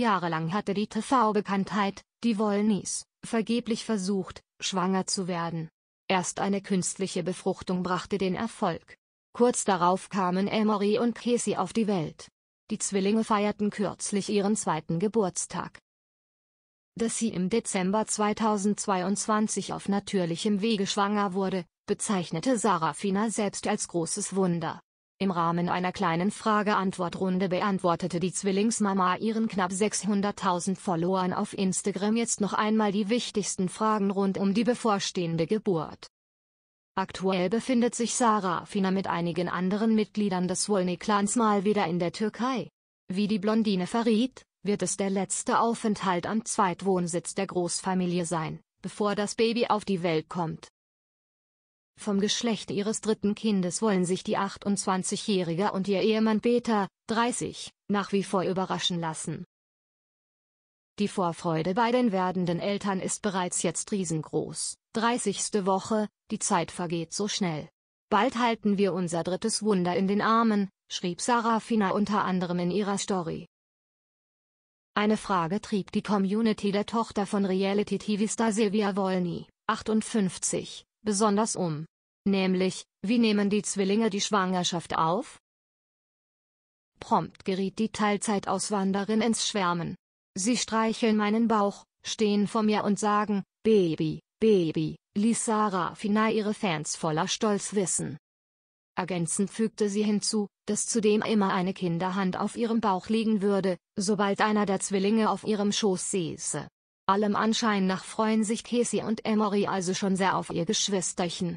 Jahrelang hatte die TV-Bekanntheit, die Wollnies, vergeblich versucht, schwanger zu werden. Erst eine künstliche Befruchtung brachte den Erfolg. Kurz darauf kamen Emory und Casey auf die Welt. Die Zwillinge feierten kürzlich ihren zweiten Geburtstag. Dass sie im Dezember 2022 auf natürlichem Wege schwanger wurde, bezeichnete Sarafina selbst als großes Wunder. Im Rahmen einer kleinen Frage-Antwort-Runde beantwortete die Zwillingsmama ihren knapp 600.000 Followern auf Instagram jetzt noch einmal die wichtigsten Fragen rund um die bevorstehende Geburt. Aktuell befindet sich Sarah Fina mit einigen anderen Mitgliedern des Wolny-Clans mal wieder in der Türkei. Wie die Blondine verriet, wird es der letzte Aufenthalt am Zweitwohnsitz der Großfamilie sein, bevor das Baby auf die Welt kommt. Vom Geschlecht ihres dritten Kindes wollen sich die 28-Jährige und ihr Ehemann Peter, 30, nach wie vor überraschen lassen. Die Vorfreude bei den werdenden Eltern ist bereits jetzt riesengroß. 30. Woche, die Zeit vergeht so schnell. Bald halten wir unser drittes Wunder in den Armen, schrieb Sarafina unter anderem in ihrer Story. Eine Frage trieb die Community der Tochter von Reality-TV-Star Silvia Wolny, 58, besonders um. Nämlich, wie nehmen die Zwillinge die Schwangerschaft auf? Prompt geriet die Teilzeitauswanderin ins Schwärmen. Sie streicheln meinen Bauch, stehen vor mir und sagen, Baby, Baby, ließ Sarah Fina ihre Fans voller Stolz wissen. Ergänzend fügte sie hinzu, dass zudem immer eine Kinderhand auf ihrem Bauch liegen würde, sobald einer der Zwillinge auf ihrem Schoß säße. Allem Anschein nach freuen sich Casey und Emory also schon sehr auf ihr Geschwisterchen.